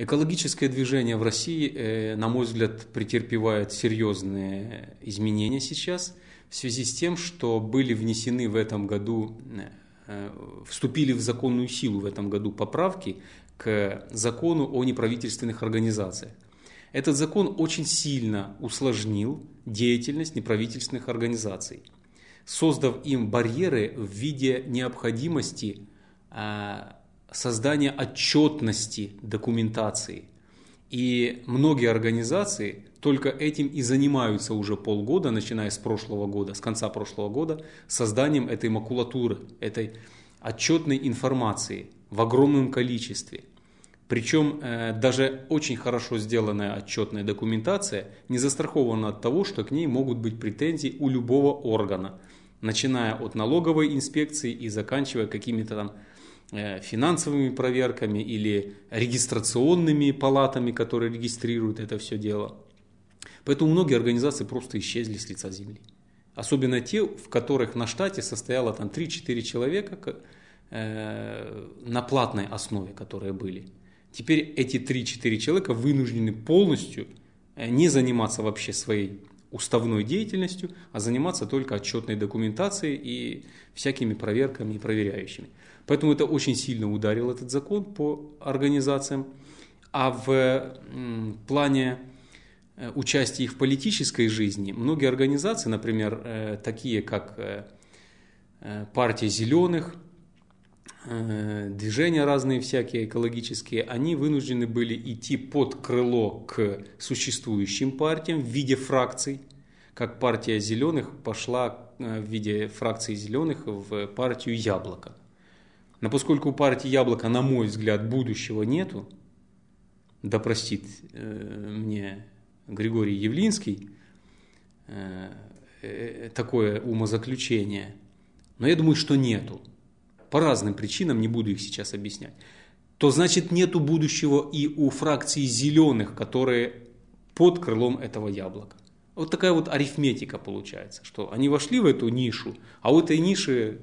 Экологическое движение в России, э, на мой взгляд, претерпевает серьезные изменения сейчас в связи с тем, что были внесены в этом году, э, вступили в законную силу в этом году поправки к закону о неправительственных организациях. Этот закон очень сильно усложнил деятельность неправительственных организаций, создав им барьеры в виде необходимости а, создание отчетности документации. И многие организации только этим и занимаются уже полгода, начиная с прошлого года, с конца прошлого года, созданием этой макулатуры, этой отчетной информации в огромном количестве. Причем э, даже очень хорошо сделанная отчетная документация не застрахована от того, что к ней могут быть претензии у любого органа, начиная от налоговой инспекции и заканчивая какими-то там Э, финансовыми проверками или регистрационными палатами, которые регистрируют это все дело. Поэтому многие организации просто исчезли с лица земли. Особенно те, в которых на штате состояло там 3-4 человека э, на платной основе, которые были. Теперь эти 3-4 человека вынуждены полностью э, не заниматься вообще своей уставной деятельностью, а заниматься только отчетной документацией и всякими проверками и проверяющими. Поэтому это очень сильно ударил этот закон по организациям. А в плане э, участия их в политической жизни многие организации, например, э, такие как э, партия зеленых – Э, движения разные всякие экологические, они вынуждены были идти под крыло к существующим партиям в виде фракций, как партия зеленых пошла э, в виде фракции зеленых в партию яблоко. Но поскольку у партии яблоко, на мой взгляд, будущего нету, да простит э, мне Григорий Явлинский такое умозаключение, но я думаю, что нету по разным причинам, не буду их сейчас объяснять, то значит нету будущего и у фракции зеленых, которые под крылом этого яблока. Вот такая вот арифметика получается, что они вошли в эту нишу, а у этой ниши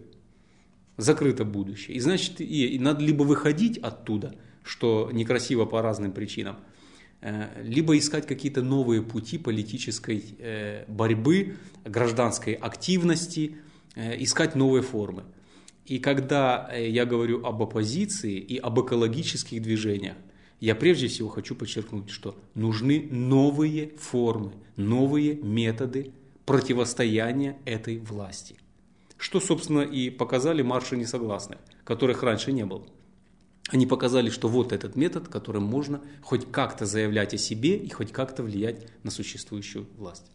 закрыто будущее. И значит, и, и надо либо выходить оттуда, что некрасиво по разным причинам, э, либо искать какие-то новые пути политической э, борьбы, гражданской активности, э, искать новые формы. И когда э, я говорю об оппозиции и об экологических движениях, я прежде всего хочу подчеркнуть, что нужны новые формы, новые методы противостояния этой власти. Что, собственно, и показали марши несогласных, которых раньше не было. Они показали, что вот этот метод, которым можно хоть как-то заявлять о себе и хоть как-то влиять на существующую власть.